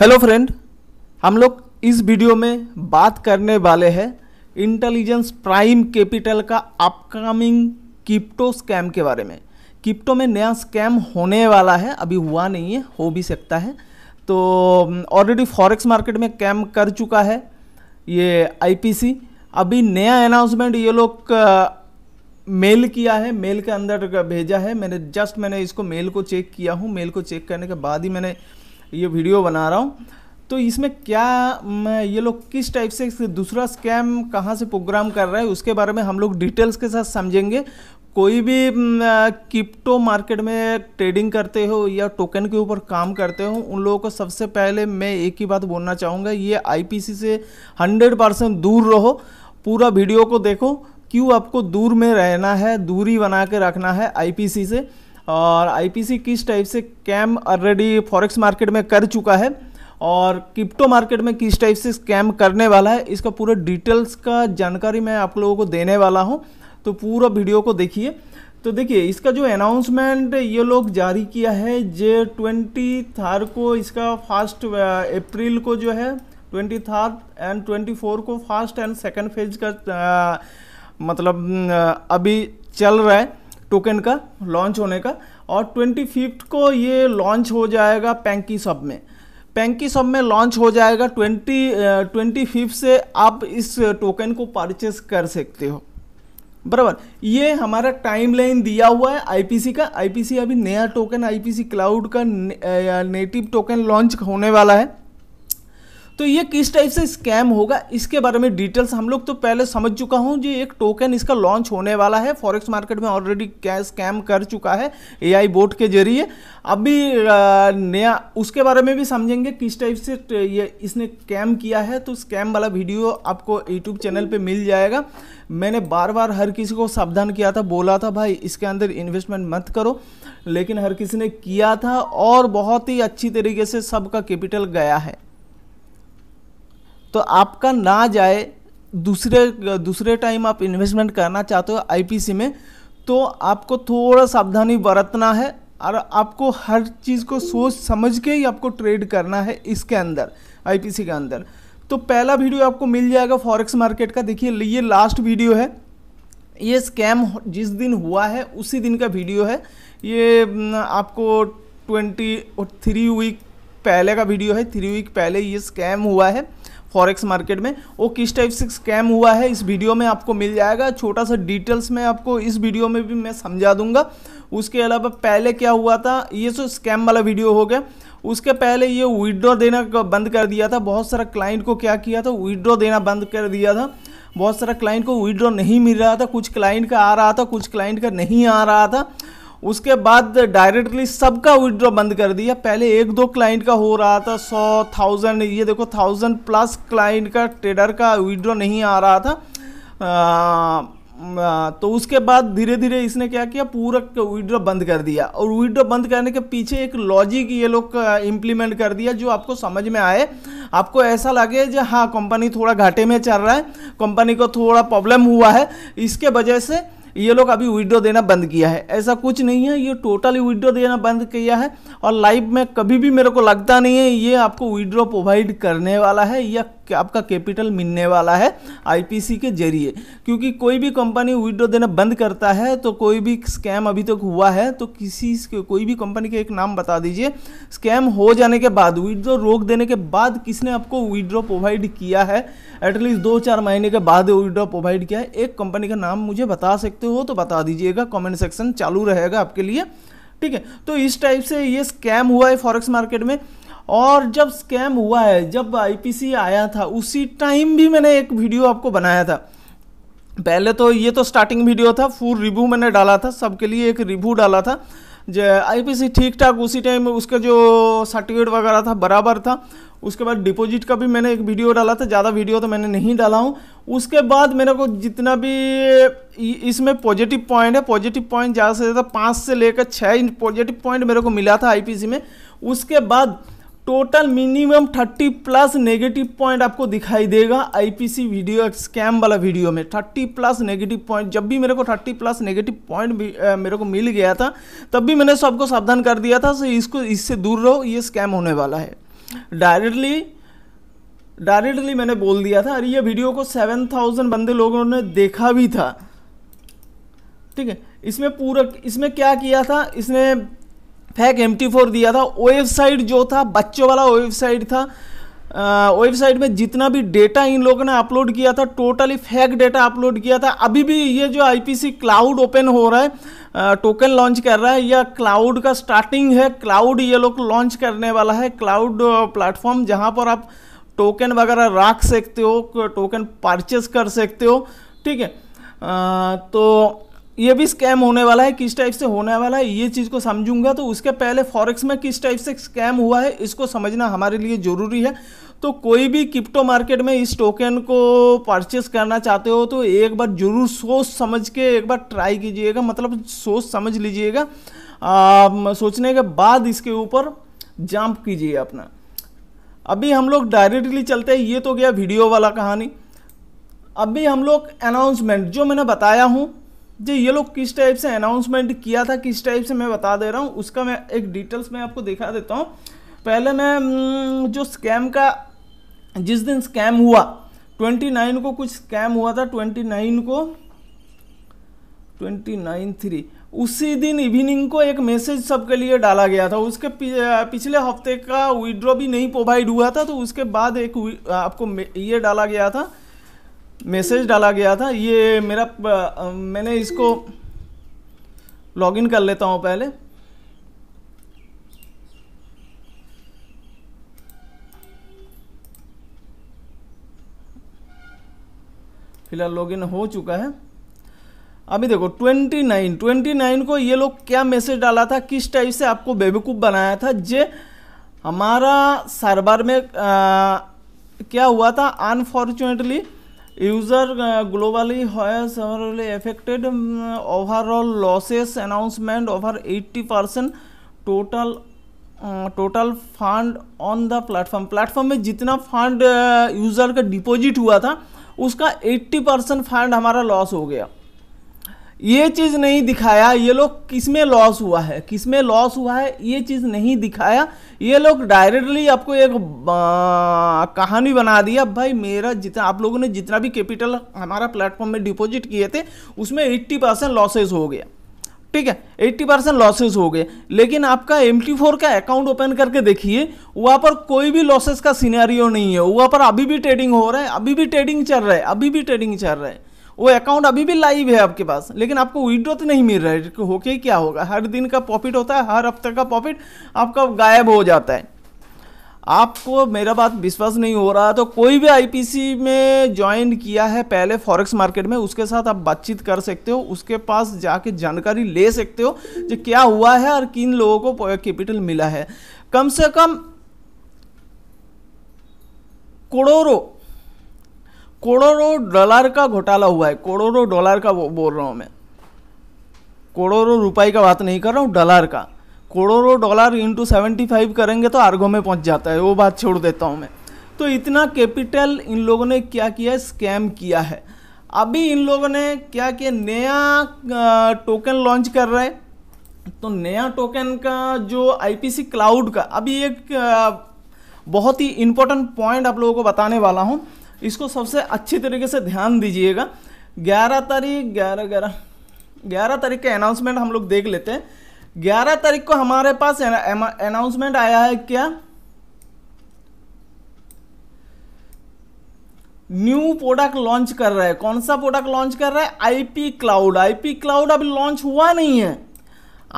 hello friend हम लोग इस वीडियो में बात करने वाले हैं इंटेलिजेंस प्राइम कैपिटल का अपकमिंग क्रिप्टो स्कैम के बारे में क्रिप्टो में नया स्कैम होने वाला है अभी हुआ नहीं है हो भी सकता है तो ऑलरेडी फॉरेक्स मार्केट में कैम कर चुका है ये आईपीसी अभी नया अनाउंसमेंट ये लोग मेल किया है मेल के अंदर भेजा है मैंने जस्ट मैंने इसको मेल को चेक किया हूँ मेल को चेक करने के बाद ही मैंने ये वीडियो बना रहा हूँ तो इसमें क्या ये लोग किस टाइप से दूसरा स्कैम कहाँ से प्रोग्राम कर रहा है उसके बारे में हम लोग डिटेल्स के साथ समझेंगे कोई भी क्रिप्टो मार्केट में ट्रेडिंग करते हो या टोकन के ऊपर काम करते हो उन लोगों को सबसे पहले मैं एक ही बात बोलना चाहूँगा ये आईपीसी से 100 परसेंट दूर रहो पूरा वीडियो को देखो क्यों आपको दूर में रहना है दूरी बना के रखना है आईपीसी से और आईपीसी किस टाइप से स्कैम ऑलरेडी फॉरेक्स मार्केट में कर चुका है और क्रिप्टो मार्केट में किस टाइप से स्कैम करने वाला है इसका पूरा डिटेल्स का जानकारी मैं आप लोगों को देने वाला हूँ तो पूरा वीडियो को देखिए तो देखिए इसका जो अनाउंसमेंट ये लोग जारी किया है जे ट्वेंटी थर्ड को इसका फर्स्ट अप्रैल को जो है twenty third and twenty four को फर्स्ट एंड सेकेंड फेज का आ, मतलब अभी चल रहा है टोकन का लॉन्च होने का और ट्वेंटी फिफ्थ को ये लॉन्च हो जाएगा पैंकी सब में पैंकी सब में लॉन्च हो जाएगा ट्वेंटी ट्वेंटी फिफ्थ से आप इस टोकन को परचेस कर सकते हो बराबर ये हमारा टाइम लाइन दिया हुआ है आईपीसी का आईपीसी अभी नया टोकन आईपीसी क्लाउड का ने, नेटिव टोकन लॉन्च होने वाला है तो ये किस टाइप से स्कैम होगा इसके बारे में डिटेल्स हम लोग तो पहले समझ चुका हूँ जी एक टोकन इसका लॉन्च होने वाला है फॉरेक्स मार्केट में ऑलरेडी कैश स्कैम कर चुका है एआई बोर्ड के जरिए अभी नया उसके बारे में भी समझेंगे किस टाइप से ये इसने स्कैम किया है तो स्कैम वाला वीडियो आपको यूट्यूब चैनल पर मिल जाएगा मैंने बार बार हर किसी को सावधान किया था बोला था भाई इसके अंदर इन्वेस्टमेंट मत करो लेकिन हर किसी ने किया था और बहुत ही अच्छी तरीके से सबका कैपिटल गया है तो आपका ना जाए दूसरे दूसरे टाइम आप इन्वेस्टमेंट करना चाहते हो आईपीसी में तो आपको थोड़ा सावधानी बरतना है और आपको हर चीज़ को सोच समझ के ही आपको ट्रेड करना है इसके अंदर आईपीसी के अंदर तो पहला वीडियो आपको मिल जाएगा फॉरेक्स मार्केट का देखिए ये लास्ट वीडियो है ये स्कैम जिस दिन हुआ है उसी दिन का वीडियो है ये आपको ट्वेंटी थ्री वीक पहले का वीडियो है थ्री वीक पहले ये स्कैम हुआ है फॉरेक्स मार्केट में वो किस टाइप से स्कैम हुआ है इस वीडियो में आपको मिल जाएगा छोटा सा डिटेल्स में आपको इस वीडियो में भी मैं समझा दूंगा उसके अलावा पहले क्या हुआ था ये सो स्कैम वाला वीडियो हो गया उसके पहले ये विड्रॉ देना बंद कर दिया था बहुत सारा क्लाइंट को क्या किया था विड्रॉ देना बंद कर दिया था बहुत सारा क्लाइंट को विड्रॉ नहीं मिल रहा था कुछ क्लाइंट का आ रहा था कुछ क्लाइंट का नहीं आ रहा था उसके बाद डायरेक्टली सबका विड्रॉ बंद कर दिया पहले एक दो क्लाइंट का हो रहा था सौ थाउजेंड ये देखो थाउजेंड प्लस क्लाइंट का ट्रेडर का विड्रॉ नहीं आ रहा था आ, तो उसके बाद धीरे धीरे इसने क्या किया पूरा विड्रॉ बंद कर दिया और विदड्रॉ बंद करने के पीछे एक लॉजिक ये लोग इम्प्लीमेंट कर दिया जो आपको समझ में आए आपको ऐसा लगे जो हाँ कंपनी थोड़ा घाटे में चल रहा है कंपनी को थोड़ा प्रॉब्लम हुआ है इसके वजह से ये लोग अभी विड्रो देना बंद किया है ऐसा कुछ नहीं है ये टोटली विड्रो देना बंद किया है और लाइव में कभी भी मेरे को लगता नहीं है ये आपको विड्रो प्रोवाइड करने वाला है या कि आपका कैपिटल मिलने वाला है आईपीसी के जरिए क्योंकि कोई भी कंपनी विड्रो देना बंद करता है तो कोई भी स्कैम अभी तक हुआ है तो किसी कोई भी कंपनी के एक नाम बता दीजिए स्कैम हो जाने के बाद विड्रो रोक देने के बाद किसने आपको विड्रो प्रोवाइड किया है एटलीस्ट दो चार महीने के बाद विड्रो प्रोवाइड किया है एक कंपनी का नाम मुझे बता सकते हो तो बता दीजिएगा कॉमेंट सेक्शन चालू रहेगा आपके लिए ठीक है तो इस टाइप से ये स्कैम हुआ है फॉरेक्स मार्केट में और जब स्कैम हुआ है जब आईपीसी आया था उसी टाइम भी मैंने एक वीडियो आपको बनाया था पहले तो ये तो स्टार्टिंग वीडियो था फुल रिव्यू मैंने डाला था सबके लिए एक रिव्यू डाला था जो आईपीसी ठीक ठाक उसी टाइम उसका जो सर्टिफिकेट वगैरह था बराबर था उसके बाद डिपॉजिट का भी मैंने एक वीडियो डाला था ज़्यादा वीडियो तो मैंने नहीं डाला हूँ उसके बाद मेरे को जितना भी इसमें पॉजिटिव पॉइंट है पॉजिटिव पॉइंट ज़्यादा से ज़्यादा पाँच से लेकर छः पॉजिटिव पॉइंट मेरे को मिला था आईपीसी में उसके बाद total minimum 30 plus negative point आपको दिखाई देगा आईपीसी वीडियो स्कैम वाला वीडियो में 30 प्लस नेगेटिव पॉइंट जब भी मेरे को 30 प्लस नेगेटिव पॉइंट मेरे को मिल गया था तब भी मैंने सबको सावधान कर दिया था इसको इससे दूर रहो ये स्कैम होने वाला है डायरेक्टली डायरेक्टली मैंने बोल दिया था अरे ये वीडियो को 7000 बंदे लोगों ने देखा भी था ठीक है इसमें पूरा इसमें क्या किया था इसने फैक एम दिया था वेबसाइट जो था बच्चों वाला वेबसाइट था वेबसाइट में जितना भी डेटा इन लोगों ने अपलोड किया था टोटली फेक डेटा अपलोड किया था अभी भी ये जो आईपीसी क्लाउड ओपन हो रहा है टोकन लॉन्च कर रहा है यह क्लाउड का स्टार्टिंग है क्लाउड ये लोग लॉन्च करने वाला है क्लाउड प्लेटफॉर्म जहाँ पर आप टोकन वगैरह रख सकते हो टोकन परचेस कर सकते हो ठीक है तो ये भी स्कैम होने वाला है किस टाइप से होने वाला है ये चीज़ को समझूंगा तो उसके पहले फॉरेक्स में किस टाइप से स्कैम हुआ है इसको समझना हमारे लिए ज़रूरी है तो कोई भी क्रिप्टो मार्केट में इस टोकन को परचेस करना चाहते हो तो एक बार जरूर सोच समझ के एक बार ट्राई कीजिएगा मतलब सोच समझ लीजिएगा सोचने के बाद इसके ऊपर जंप कीजिए अपना अभी हम लोग डायरेक्टली चलते हैं ये तो गया वीडियो वाला कहानी अभी हम लोग अनाउंसमेंट जो मैंने बताया हूँ जो ये लोग किस टाइप से अनाउंसमेंट किया था किस टाइप से मैं बता दे रहा हूँ उसका मैं एक डिटेल्स में आपको दिखा देता हूँ पहले मैं हम्म, जो स्कैम का जिस दिन स्कैम हुआ 29 को कुछ स्कैम हुआ था 29 को 29 थ्री उसी दिन इवनिंग को एक मैसेज सबके लिए डाला गया था उसके पिछले हफ्ते का विड्रॉ भी नहीं प्रोवाइड हुआ था तो उसके बाद एक आपको ये डाला गया था मैसेज डाला गया था ये मेरा आ, मैंने इसको लॉगिन कर लेता हूँ पहले फिलहाल लॉगिन हो चुका है अभी देखो 29 29 को ये लोग क्या मैसेज डाला था किस टाइप से आपको बेवकूफ़ बनाया था जे हमारा सर्वर में आ, क्या हुआ था unfortunately users globally affected overall losses overall over eighty percent total percent total total fund on the platform platform में जितना फंड यूज़र uh, का डिपॉजिट हुआ था उसका 80 परसेंट फंड हमारा लॉस हो गया ये चीज़ नहीं दिखाया ये लोग किस में लॉस हुआ है किस में लॉस हुआ है ये चीज़ नहीं दिखाया ये लोग डायरेक्टली आपको एक कहानी बना दिया भाई मेरा जितना आप लोगों ने जितना भी कैपिटल हमारा प्लेटफॉर्म में डिपॉजिट किए थे उसमें 80 परसेंट लॉसेज हो गया ठीक है 80 परसेंट लॉसेज हो गए लेकिन आपका एम का अकाउंट ओपन करके देखिए वहाँ पर कोई भी लॉसेस का सीनारियो नहीं है वहाँ पर अभी भी ट्रेडिंग हो रहा है अभी भी ट्रेडिंग चल रहा है अभी भी ट्रेडिंग चल रहा है वो अकाउंट अभी भी लाइव है आपके पास लेकिन आपको विड्रो तो नहीं मिल रहा है होके क्या होगा हर दिन का प्रॉफिट होता है हर हफ्ते का प्रॉफिट आपका गायब हो जाता है आपको मेरा बात विश्वास नहीं हो रहा तो कोई भी आईपीसी में ज्वाइन किया है पहले फॉरेक्स मार्केट में उसके साथ आप बातचीत कर सकते हो उसके पास जाके जानकारी ले सकते हो कि क्या हुआ है और किन लोगों को कैपिटल मिला है कम से कम करोड़ों करोड़ों डॉलर का घोटाला हुआ है करोड़ों डॉलर का बोल रहा हूँ मैं करोड़ों रुपए का बात नहीं कर रहा हूँ डॉलर का करोड़ों डॉलर इंटू सेवेंटी फाइव करेंगे तो आर्गो में पहुँच जाता है वो बात छोड़ देता हूँ मैं तो इतना कैपिटल इन लोगों ने क्या किया है स्कैम किया है अभी इन लोगों ने क्या किया नया टोकन लॉन्च कर रहे हैं तो नया टोकन का जो आईपीसी क्लाउड का अभी एक बहुत ही इम्पोर्टेंट पॉइंट आप लोगों को बताने वाला हूँ इसको सबसे अच्छी तरीके से ध्यान दीजिएगा ग्यारह तारीख ग्यारह ग्यारह ग्यारह तारीख का अनाउंसमेंट हम लोग देख लेते हैं ग्यारह तारीख को हमारे पास अनाउंसमेंट आया है क्या न्यू प्रोडक्ट लॉन्च कर रहा है कौन सा प्रोडक्ट लॉन्च कर रहा है आईपी क्लाउड आईपी क्लाउड अभी लॉन्च हुआ नहीं है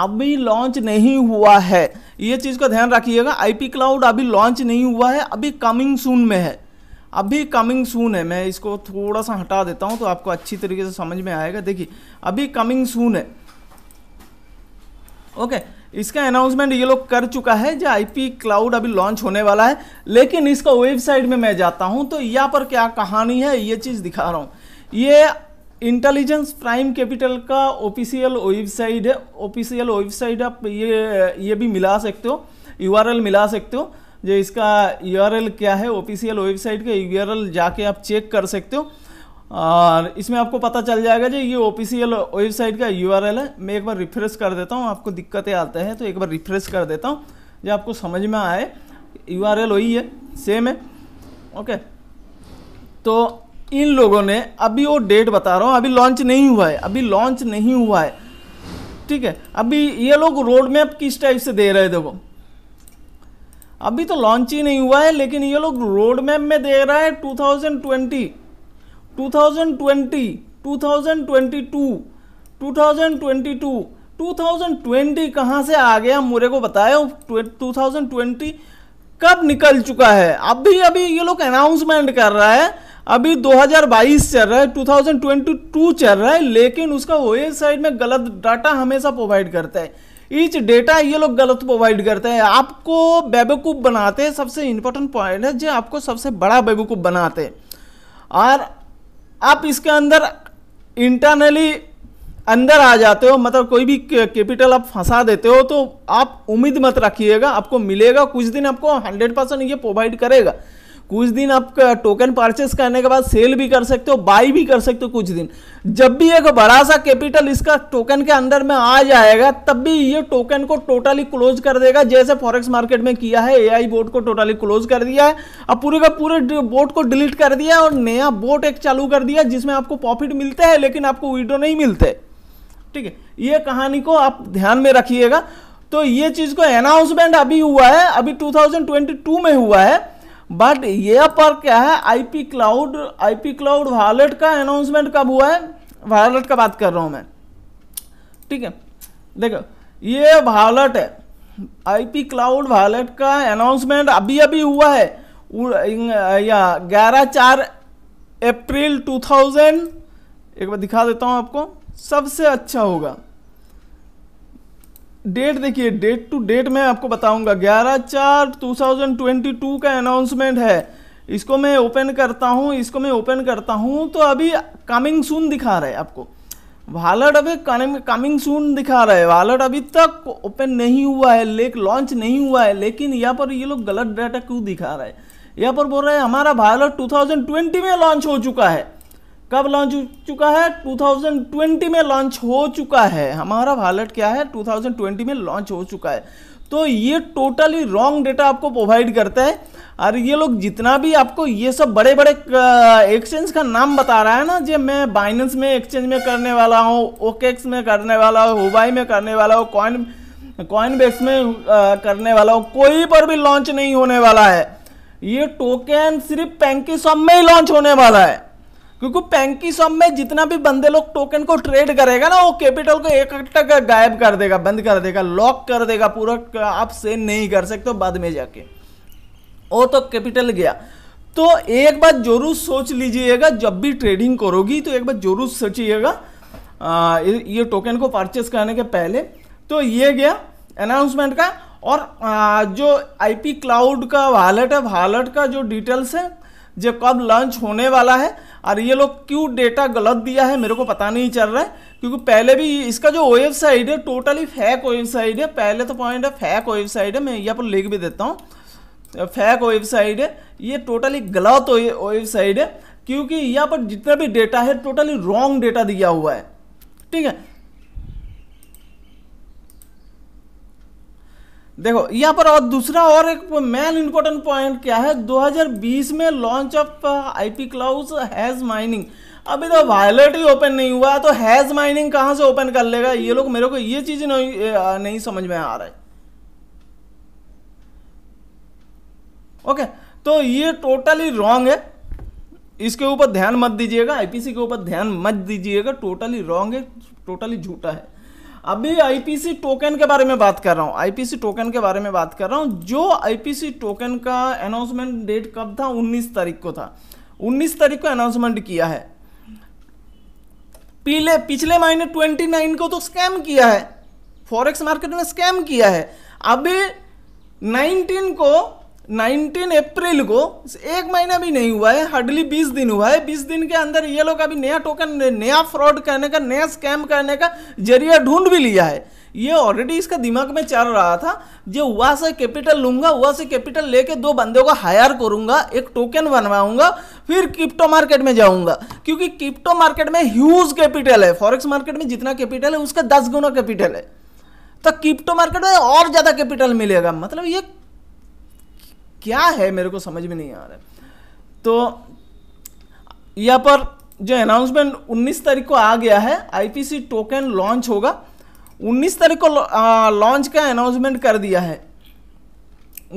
अभी लॉन्च नहीं हुआ है ये चीज़ का ध्यान रखिएगा आईपी क्लाउड अभी लॉन्च नहीं हुआ है अभी कमिंग सून में है अभी कमिंग सून है मैं इसको थोड़ा सा हटा देता हूँ तो आपको अच्छी तरीके से समझ में आएगा देखिए अभी कमिंग सून है ओके okay, इसका अनाउंसमेंट ये लोग कर चुका है जो आईपी क्लाउड अभी लॉन्च होने वाला है लेकिन इसका वेबसाइट में मैं जाता हूँ तो यहाँ पर क्या कहानी है ये चीज़ दिखा रहा हूँ ये इंटेलिजेंस प्राइम कैपिटल का ऑफिशियल वेबसाइट है ऑफिशियल वेबसाइट आप ये ये भी मिला सकते हो यू मिला सकते हो जो इसका यू क्या है ऑफिशियल वेबसाइट का यू जाके आप चेक कर सकते हो और इसमें आपको पता चल जाएगा जी ये ऑफिशियल वेबसाइट का यू है मैं एक बार रिफ्रेश कर देता हूँ आपको दिक्कतें आते हैं तो एक बार रिफ्रेश कर देता हूँ जो आपको समझ में आए यू वही है सेम है ओके तो इन लोगों ने अभी वो डेट बता रहा हूँ अभी लॉन्च नहीं हुआ है अभी लॉन्च नहीं हुआ है ठीक है अभी ये लोग रोड मैप किस टाइप से दे रहे थे देखो अभी तो लॉन्च ही नहीं हुआ है लेकिन ये लोग रोड मैप में दे रहा है 2020, 2020, 2022, 2022, 2020 कहाँ से आ गया मुरे को बताया 2020 कब निकल चुका है अभी अभी ये लोग अनाउंसमेंट कर रहा है अभी 2022 चल रहा है 2022 चल रहा है लेकिन उसका वेबसाइट में गलत डाटा हमेशा प्रोवाइड करता है इच डेटा ये लोग गलत प्रोवाइड करते हैं आपको बेवकूफ़ बनाते हैं सबसे इंपॉर्टेंट पॉइंट है जो आपको सबसे बड़ा बेवकूफ़ बनाते हैं और आप इसके अंदर इंटरनली अंदर आ जाते हो मतलब कोई भी कैपिटल आप फंसा देते हो तो आप उम्मीद मत रखिएगा आपको मिलेगा कुछ दिन आपको हंड्रेड परसेंट ये प्रोवाइड करेगा कुछ दिन आप टोकन परचेस करने के बाद सेल भी कर सकते हो बाई भी कर सकते हो कुछ दिन जब भी एक बड़ा सा कैपिटल इसका टोकन के अंदर में आ जाएगा तब भी ये टोकन को टोटली क्लोज कर देगा जैसे फॉरेक्स मार्केट में किया है एआई बोर्ड को टोटली क्लोज कर दिया है अब पूरे का पूरे बोर्ड को डिलीट कर दिया और नया बोर्ड एक चालू कर दिया जिसमें आपको प्रॉफिट मिलते हैं लेकिन आपको विड्रो नहीं मिलते ठीक है ये कहानी को आप ध्यान में रखिएगा तो ये चीज़ को अनाउंसमेंट अभी हुआ है अभी 2022 में हुआ है बट ये पर क्या है IP cloud IP cloud wallet का अनाउंसमेंट कब हुआ है वॉलेट का बात कर रहा हूँ मैं ठीक है देखो ये वॉलेट है आईपी क्लाउड वालेट का अनाउंसमेंट अभी अभी हुआ है या ग्यारह चार अप्रैल 2000 एक बार दिखा देता हूँ आपको सबसे अच्छा होगा डेट देखिए डेट टू डेट मैं आपको बताऊंगा 11 चार 2022 का अनाउंसमेंट है इसको मैं ओपन करता हूँ इसको मैं ओपन करता हूँ तो अभी कमिंग सून दिखा रहा है आपको वालट अभी कमिंग सून दिखा रहा है वालट अभी तक ओपन नहीं हुआ है लेक लॉन्च नहीं हुआ है लेकिन यहाँ पर ये लोग गलत डाटा क्यों दिखा रहा है यहाँ पर बोल रहे हैं हमारा वालट 2020 में लॉन्च हो चुका है कब लॉन्च हो चुका है 2020 में लॉन्च हो चुका है हमारा वॉलेट क्या है 2020 में लॉन्च हो चुका है तो ये टोटली रॉन्ग डेटा आपको प्रोवाइड करता है और ये लोग जितना भी आपको ये सब बड़े बड़े एक्सचेंज का नाम बता रहा है ना जो मैं बाइनेंस में एक्सचेंज में करने वाला हूँ ओकेक्स में करने वाला हूँ हुबाई में करने वाला हूँ कॉइन कॉइन बेस में आ, करने वाला हूँ कोई पर भी लॉन्च नहीं होने वाला है ये टोकन सिर्फ पैंकी में ही लॉन्च होने वाला है क्योंकि पैंकी शॉप में जितना भी बंदे लोग टोकन को ट्रेड करेगा ना वो कैपिटल को एक तक गायब कर देगा बंद कर देगा लॉक कर देगा पूरा आप से नहीं कर सकते बाद में जाके वो तो कैपिटल गया तो एक बार जरूर सोच लीजिएगा जब भी ट्रेडिंग करोगी तो एक बार जरूर सोचिएगा ये टोकन को परचेस करने के पहले तो ये गया अनाउंसमेंट का और आ, जो आईपी क्लाउड का वॉलेट है वॉलेट का जो डिटेल्स है जो कब लॉन्च होने वाला है और ये लोग क्यों डेटा गलत दिया है मेरे को पता नहीं चल रहा है क्योंकि पहले भी इसका जो वेबसाइट है टोटली फैक वेबसाइट है पहले तो पॉइंट है फैक वेबसाइट है मैं यहाँ पर लिख भी देता हूँ फैक वेबसाइट है ये टोटली गलत वेबसाइट है क्योंकि यहाँ पर जितना भी डेटा है टोटली रॉन्ग डेटा दिया हुआ है ठीक है देखो यहाँ पर और दूसरा और एक मेन इंपॉर्टेंट पॉइंट क्या है 2020 में launch of IP cloud's has mining अभी तो वायलेट ही ओपन नहीं हुआ तो हैज माइनिंग कहाँ से ओपन कर लेगा ये लोग मेरे को ये चीज़ नहीं, नहीं समझ में आ रहा है ओके तो ये टोटली रॉन्ग है इसके ऊपर ध्यान मत दीजिएगा आईपीसी के ऊपर ध्यान मत दीजिएगा टोटली रॉन्ग है टोटली झूठा है अभी आईपीसी टोकन के बारे में बात कर रहा हूँ आईपीसी टोकन के बारे में बात कर रहा हूँ जो आईपीसी टोकन का अनाउंसमेंट डेट कब था 19 तारीख को था 19 तारीख को अनाउंसमेंट किया है पिछले पिछले महीने 29 को तो स्कैम किया है फॉरेक्स मार्केट में स्कैम किया है अभी 19 को 19 अप्रैल को एक महीना भी नहीं हुआ है हार्डली 20 दिन हुआ है 20 दिन के अंदर ये लोग अभी नया टोकन नया फ्रॉड करने का नया स्कैम करने का जरिया ढूंढ भी लिया है ये ऑलरेडी इसका दिमाग में चल रहा था जो वहाँ से कैपिटल लूंगा वहाँ से कैपिटल लेके दो बंदों को हायर करूंगा एक टोकन बनवाऊंगा फिर क्रिप्टो मार्केट में जाऊंगा क्योंकि क्रिप्टो मार्केट में ह्यूज कैपिटल है फॉरेक्स मार्केट में जितना कैपिटल है उसका दस गुना कैपिटल है तो क्रिप्टो मार्केट में और ज़्यादा कैपिटल मिलेगा मतलब ये क्या है मेरे को समझ में नहीं आ रहा है तो यहाँ पर जो अनाउंसमेंट 19 तारीख को आ गया है आईपीसी टोकन लॉन्च होगा 19 तारीख को लॉन्च का अनाउंसमेंट कर दिया है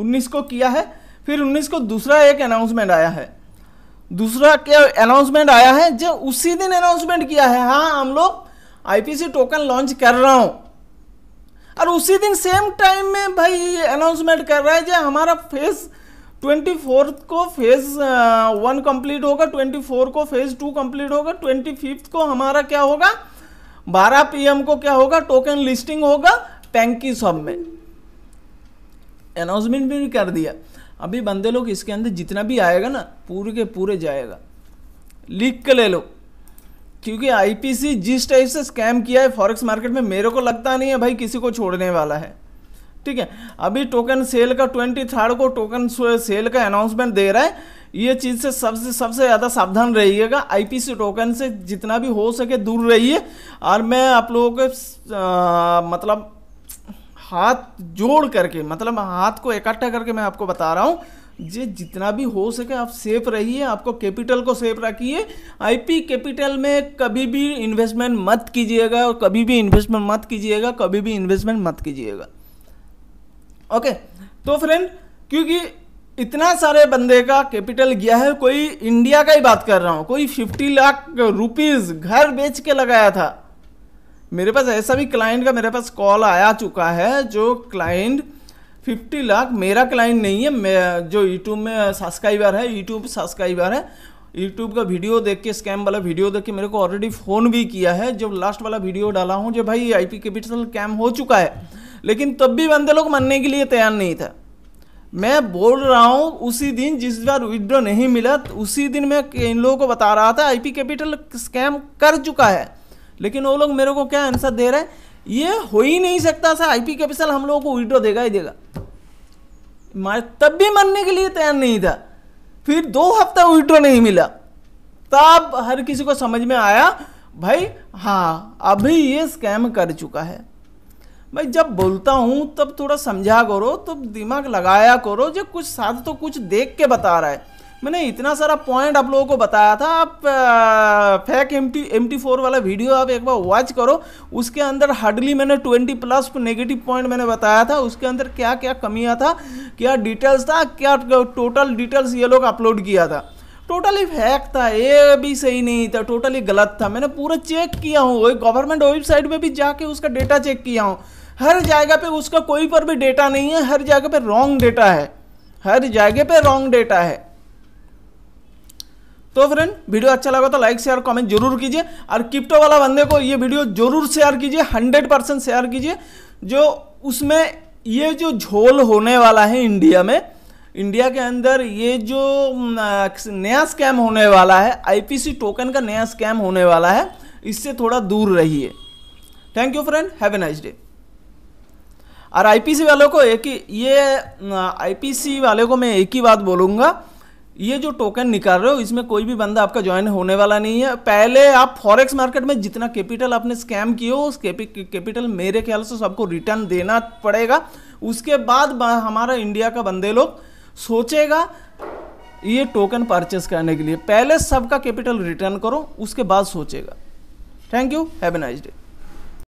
19 को किया है फिर 19 को दूसरा एक अनाउंसमेंट आया है दूसरा क्या अनाउंसमेंट आया है जो उसी दिन अनाउंसमेंट किया है हाँ हम लोग आईपीसी टोकन लॉन्च कर रहा हूँ और उसी दिन सेम टाइम में भाई अनाउंसमेंट कर रहा है जो हमारा फेस ट्वेंटी फोर्थ को फेज वन कंप्लीट होगा ट्वेंटी फोर को फेज टू कंप्लीट होगा ट्वेंटी फिफ्थ को हमारा क्या होगा बारह पीएम को क्या होगा टोकन लिस्टिंग होगा टैंकी सब में अनाउंसमेंट भी कर दिया अभी बंदे लोग इसके अंदर जितना भी आएगा ना पूरे के पूरे जाएगा लिख के ले लो क्योंकि आईपीसी जिस टाइप से स्कैम किया है फॉरेक्स मार्केट में मेरे को लगता नहीं है भाई किसी को छोड़ने वाला है ठीक है अभी टोकन सेल का ट्वेंटी थर्ड को टोकन सेल का अनाउंसमेंट दे रहा है ये चीज़ से सबसे सबसे ज़्यादा सावधान रहिएगा आईपीसी टोकन से जितना भी हो सके दूर रहिए और मैं आप लोगों के मतलब हाथ जोड़ करके मतलब हाथ को इकट्ठा करके मैं आपको बता रहा हूँ जे जितना भी हो सके आप सेफ रहिए आपको कैपिटल को सेफ रखिए आईपी कैपिटल में कभी भी इन्वेस्टमेंट मत कीजिएगा और कभी भी इन्वेस्टमेंट मत कीजिएगा कभी भी इन्वेस्टमेंट मत कीजिएगा ओके तो फ्रेंड क्योंकि इतना सारे बंदे का कैपिटल गया है कोई इंडिया का ही बात कर रहा हूं कोई फिफ्टी लाख रुपीज़ घर बेच के लगाया था मेरे पास ऐसा भी क्लाइंट का मेरे पास कॉल आया चुका है जो क्लाइंट फिफ्टी लाख मेरा क्लाइंट नहीं है मैं जो यूट्यूब में सब्सक्राइबर है यूट्यूब सब्सक्राइबर है यूट्यूब का वीडियो देख के स्कैम वाला वीडियो देख के मेरे को ऑलरेडी फ़ोन भी किया है जब लास्ट वाला वीडियो डाला हूँ जो भाई आईपी कैपिटल स्कैम हो चुका है लेकिन तब भी बंदे लोग मानने के लिए तैयार नहीं था मैं बोल रहा हूँ उसी दिन जिस बार विड्रो नहीं मिला तो उसी दिन मैं इन लोगों को बता रहा था आईपी कैपिटल स्कैम कर चुका है लेकिन वो लोग मेरे को क्या आंसर दे रहे हैं ये हो ही नहीं सकता सर आईपी कैपिटल हम लोगों को विड्रो देगा ही देगा तब भी मानने के लिए तैयार नहीं था फिर दो हफ्ता विड्रो नहीं मिला तब हर किसी को समझ में आया भाई हाँ अभी ये स्कैम कर चुका है भाई जब बोलता हूँ तब थोड़ा समझा करो तब तो दिमाग लगाया करो जब कुछ साथ तो कुछ देख के बता रहा है मैंने इतना सारा पॉइंट आप लोगों को बताया था आप fake M T M T four वाला वीडियो आप एक बार वॉच करो उसके अंदर हार्डली मैंने ट्वेंटी प्लस नेगेटिव पॉइंट मैंने बताया था उसके अंदर क्या क्या कमियाँ था क्या डिटेल्स था क्या टोटल डिटेल्स ये लोग अपलोड किया था टोटली फैक था ये भी सही नहीं था टोटली गलत था मैंने पूरा चेक किया हूँ गवर्नमेंट वेबसाइट में भी जाके उसका डेटा चेक किया हूँ हर जगह पे उसका कोई पर भी डेटा नहीं है हर जगह पे रॉन्ग डेटा है हर जगह पे रॉन्ग डेटा है तो फ्रेंड वीडियो अच्छा लगा तो लाइक शेयर कमेंट जरूर कीजिए और क्रिप्टो वाला बंदे को ये वीडियो जरूर शेयर कीजिए हंड्रेड परसेंट शेयर कीजिए जो उसमें ये जो झोल होने वाला है इंडिया में इंडिया के अंदर ये जो नया स्कैम होने वाला है आईपीसी टोकन का नया स्कैम होने वाला है इससे थोड़ा दूर रहिए thank you friend have a nice day और आईपीसी वालों को एक ही ये आईपीसी वाले को मैं एक ही बात बोलूँगा ये जो टोकन निकाल रहे हो इसमें कोई भी बंदा आपका ज्वाइन होने वाला नहीं है पहले आप फॉरेक्स मार्केट में जितना कैपिटल आपने स्कैम किया हो उस कैपिटल मेरे ख्याल से सबको रिटर्न देना पड़ेगा उसके बाद हमारा इंडिया का बंदे लोग सोचेगा ये टोकन परचेस करने के लिए पहले सबका कैपिटल रिटर्न करो उसके बाद सोचेगा thank you have a nice day